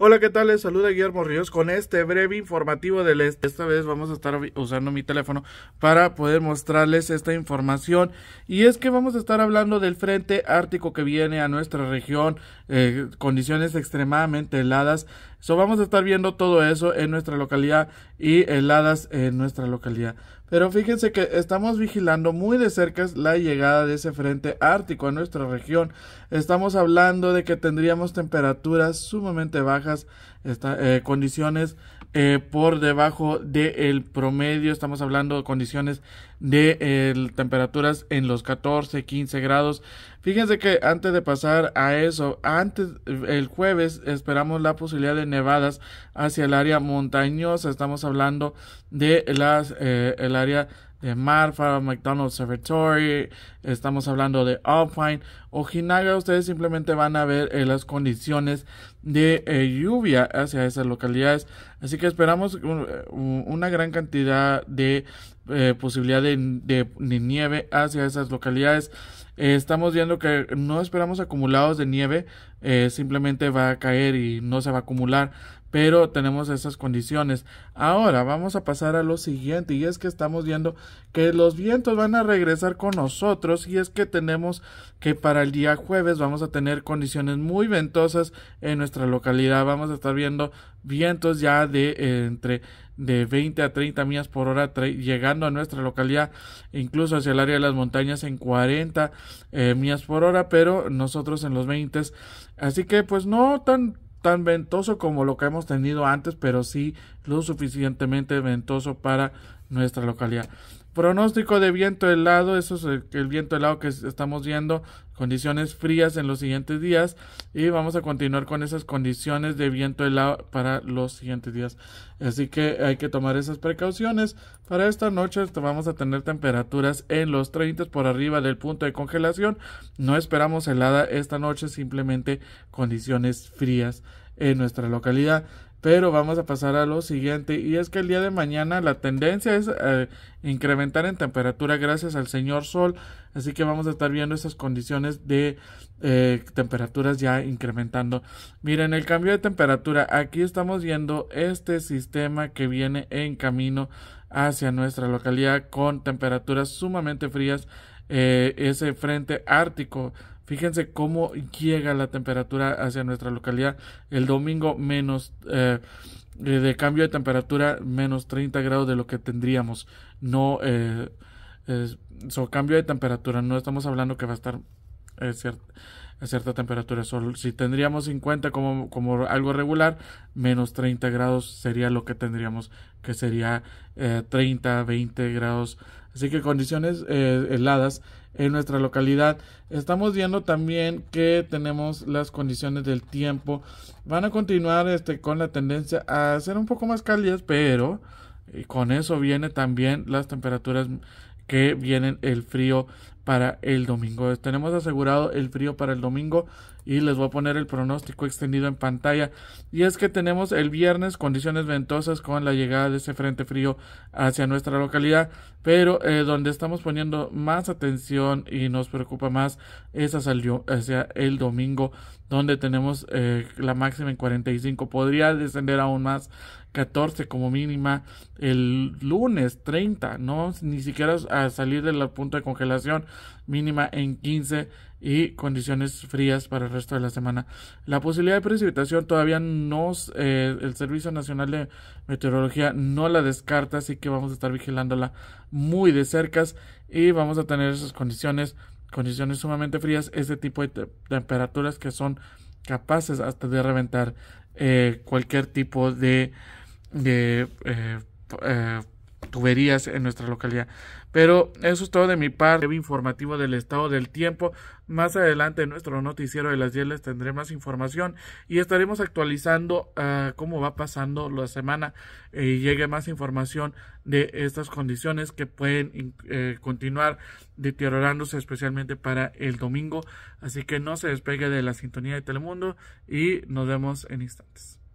Hola, ¿qué tal? Les saluda Guillermo Ríos con este breve informativo del este. Esta vez vamos a estar usando mi teléfono para poder mostrarles esta información. Y es que vamos a estar hablando del frente ártico que viene a nuestra región, eh, condiciones extremadamente heladas. So, vamos a estar viendo todo eso en nuestra localidad y heladas en nuestra localidad. Pero fíjense que estamos vigilando muy de cerca la llegada de ese frente ártico a nuestra región. Estamos hablando de que tendríamos temperaturas sumamente bajas, esta, eh, condiciones eh, por debajo del promedio. Estamos hablando de condiciones de temperaturas en los 14, 15 grados. Fíjense que antes de pasar a eso, antes el jueves esperamos la posibilidad de nevadas hacia el área montañosa. Estamos hablando de las eh, el área de Marfa, McDonald's Observatory, estamos hablando de Alpine o ustedes simplemente van a ver eh, las condiciones de eh, lluvia hacia esas localidades. Así que esperamos eh, una gran cantidad de posibilidad de, nieve hacia esas localidades. estamos viendo que no esperamos acumulados de nieve, simplemente va a caer y no se va a acumular pero tenemos esas condiciones. Ahora vamos a pasar a lo siguiente y es que estamos viendo que los vientos van a regresar con nosotros y es que tenemos que para el día jueves vamos a tener condiciones muy ventosas en nuestra localidad. Vamos a estar viendo vientos ya de eh, entre de 20 a 30 millas por hora llegando a nuestra localidad incluso hacia el área de las montañas en 40 eh, millas por hora pero nosotros en los 20 así que pues no tan tan ventoso como lo que hemos tenido antes, pero sí lo suficientemente ventoso para nuestra localidad. Pronóstico de viento helado, eso es el, viento helado que estamos viendo, condiciones frías en los siguientes días y vamos a continuar con esas condiciones de viento helado para los siguientes días. Así que hay que tomar esas precauciones. Para esta noche vamos a tener temperaturas en los 30 por arriba del punto de congelación. No esperamos helada esta noche, simplemente condiciones frías en nuestra localidad. Pero vamos a pasar a lo siguiente y es que el día de mañana la tendencia es eh, incrementar en temperatura gracias al señor sol, así que vamos a estar viendo esas condiciones de eh, temperaturas ya incrementando. Miren el cambio de temperatura, aquí estamos viendo este sistema que viene en camino hacia nuestra localidad con temperaturas sumamente frías, eh, ese frente ártico Fíjense cómo llega la temperatura hacia nuestra localidad el domingo menos eh, eh, de cambio de temperatura menos 30 grados de lo que tendríamos. No, eh, cambio de temperatura, no estamos hablando que va a estar cierta, temperatura solo Si tendríamos 50 como, algo regular, menos 30 grados sería lo que tendríamos, que sería 30, eh, 20 grados. Así que condiciones eh, heladas en nuestra localidad. Estamos viendo también que tenemos las condiciones del tiempo. Van a continuar este, con la tendencia a ser un poco más cálidas, pero con eso viene también las temperaturas que vienen el frío para el domingo. Tenemos asegurado el frío para el domingo y les voy a poner el pronóstico extendido en pantalla. Y es que tenemos el viernes condiciones ventosas con la llegada de ese frente frío hacia nuestra localidad, pero eh, donde estamos poniendo más atención y nos preocupa más esa salió hacia el domingo, donde tenemos eh, la máxima en 45. Podría descender aún más 14 como mínima el lunes 30, no ni siquiera a salir del punta de congelación mínima en 15 y condiciones frías para el resto de la semana. La posibilidad de precipitación todavía no, eh, el Servicio Nacional de Meteorología no la descarta, así que vamos a estar vigilándola muy de cerca y vamos a tener esas condiciones, condiciones sumamente frías, ese tipo de temperaturas que son capaces hasta de reventar eh, cualquier tipo de, eh, tuberías en nuestra localidad. Pero eso es todo de mi parte. Informativo del estado del tiempo. Más adelante en nuestro noticiero de las 10 les tendré más información y estaremos actualizando ah, cómo va pasando la semana eh, y llegue más información de estas condiciones que pueden eh, continuar deteriorándose especialmente para el domingo. Así que no se despegue de la sintonía de Telemundo y nos vemos en instantes.